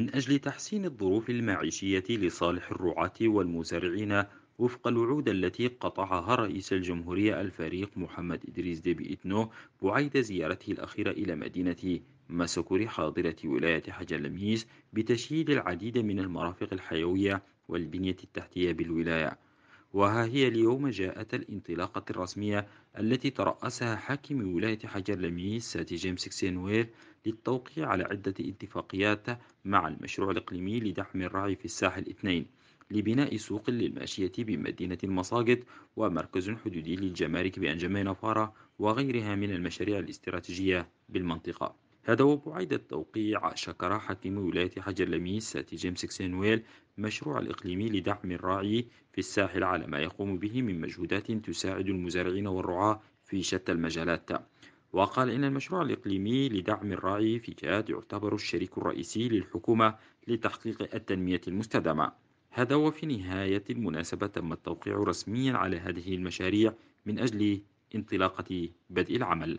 من أجل تحسين الظروف المعيشية لصالح الرعاة والمزارعين وفق الوعود التي قطعها رئيس الجمهورية الفريق محمد إدريس ديبي إتنو بعيد زيارته الأخيرة إلى مدينة مسكوري حاضرة ولاية حجلميس بتشييد العديد من المرافق الحيوية والبنية التحتية بالولاية وها هي اليوم جاءت الانطلاقة الرسمية التي ترأسها حاكم ولاية حجر لميس ساتي جيمس كسينويل للتوقيع على عدة اتفاقيات مع المشروع الإقليمي لدعم الرعي في الساحل اثنين لبناء سوق للماشية بمدينة المساقط ومركز حدودي للجمارك بأنجمين نفارة وغيرها من المشاريع الاستراتيجية بالمنطقة هذا وبعيد التوقيع شكر حكيم ولاية حجر لميس جيمس كسينويل مشروع الإقليمي لدعم الراعي في الساحل على ما يقوم به من مجهودات تساعد المزارعين والرعاة في شتى المجالات وقال إن المشروع الإقليمي لدعم الراعي في جاد يعتبر الشريك الرئيسي للحكومة لتحقيق التنمية المستدامة هذا وفي نهاية المناسبة تم التوقيع رسميا على هذه المشاريع من أجل انطلاقة بدء العمل